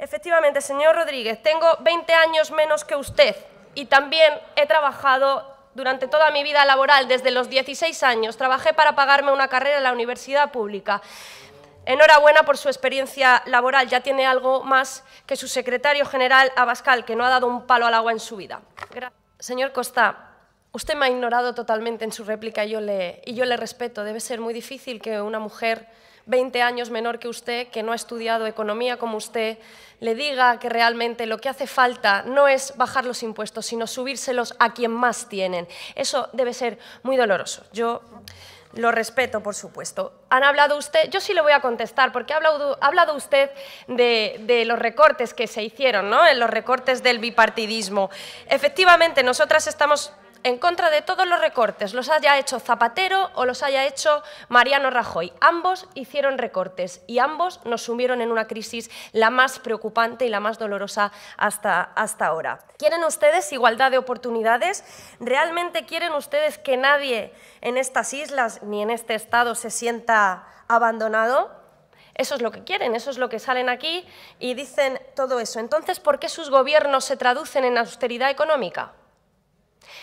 Efectivamente, señor Rodríguez, tengo 20 años menos que usted y también he trabajado durante toda mi vida laboral, desde los 16 años. Trabajé para pagarme una carrera en la universidad pública. Enhorabuena por su experiencia laboral, ya tiene algo más que su secretario general Abascal, que no ha dado un palo al agua en su vida. Señor Costa, usted me ha ignorado totalmente en su réplica yo, le, y yo le respeto. Debe ser muy difícil que una mujer 20 años menor que usted, que no ha estudiado economía como usted, le diga que realmente lo que hace falta no es bajar los impuestos, sino subírselos a quien más tienen. Eso debe ser muy doloroso. Yo lo respeto, por supuesto. Han hablado usted, yo sí le voy a contestar, porque ha hablado, usted de, de, los recortes que se hicieron, ¿no? En los recortes del bipartidismo. Efectivamente, nosotras estamos en contra de todos los recortes, los haya hecho Zapatero o los haya hecho Mariano Rajoy. Ambos hicieron recortes y ambos nos sumieron en una crisis la más preocupante y la más dolorosa hasta, hasta ahora. ¿Quieren ustedes igualdad de oportunidades? ¿Realmente quieren ustedes que nadie en estas islas ni en este Estado se sienta abandonado? Eso es lo que quieren, eso es lo que salen aquí y dicen todo eso. Entonces, ¿por qué sus gobiernos se traducen en austeridad económica?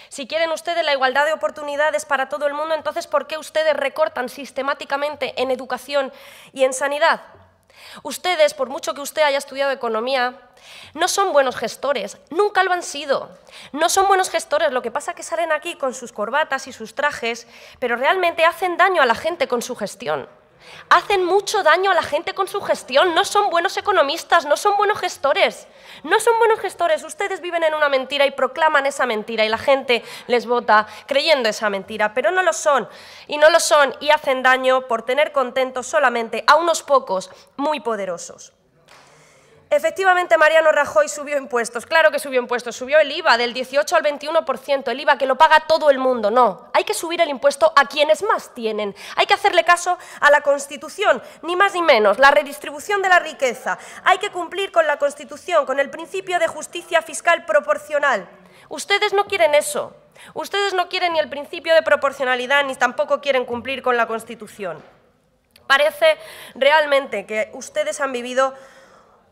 Si quieren ustedes la igualdad de oportunidades para todo el mundo, entonces ¿por qué ustedes recortan sistemáticamente en educación y en sanidad? Ustedes, por mucho que usted haya estudiado economía, no son buenos gestores, nunca lo han sido. No son buenos gestores, lo que pasa es que salen aquí con sus corbatas y sus trajes, pero realmente hacen daño a la gente con su gestión. Hacen mucho daño a la gente con su gestión, no son buenos economistas, no son buenos gestores, no son buenos gestores. Ustedes viven en una mentira y proclaman esa mentira y la gente les vota creyendo esa mentira, pero no lo son y no lo son y hacen daño por tener contentos solamente a unos pocos muy poderosos. Efectivamente, Mariano Rajoy subió impuestos. Claro que subió impuestos. Subió el IVA del 18 al 21%. El IVA que lo paga todo el mundo. No, hay que subir el impuesto a quienes más tienen. Hay que hacerle caso a la Constitución, ni más ni menos. La redistribución de la riqueza. Hay que cumplir con la Constitución, con el principio de justicia fiscal proporcional. Ustedes no quieren eso. Ustedes no quieren ni el principio de proporcionalidad, ni tampoco quieren cumplir con la Constitución. Parece realmente que ustedes han vivido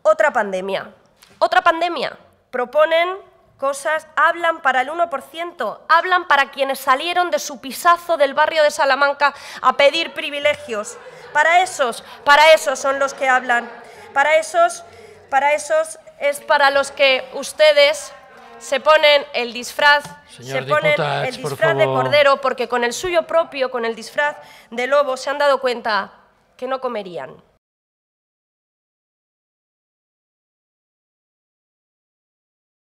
otra pandemia. Otra pandemia. Proponen cosas, hablan para el 1%, hablan para quienes salieron de su pisazo del barrio de Salamanca a pedir privilegios. Para esos, para esos son los que hablan. Para esos, para esos es para los que ustedes se ponen el disfraz, se ponen el disfraz de cordero porque con el suyo propio, con el disfraz de lobo se han dado cuenta que no comerían.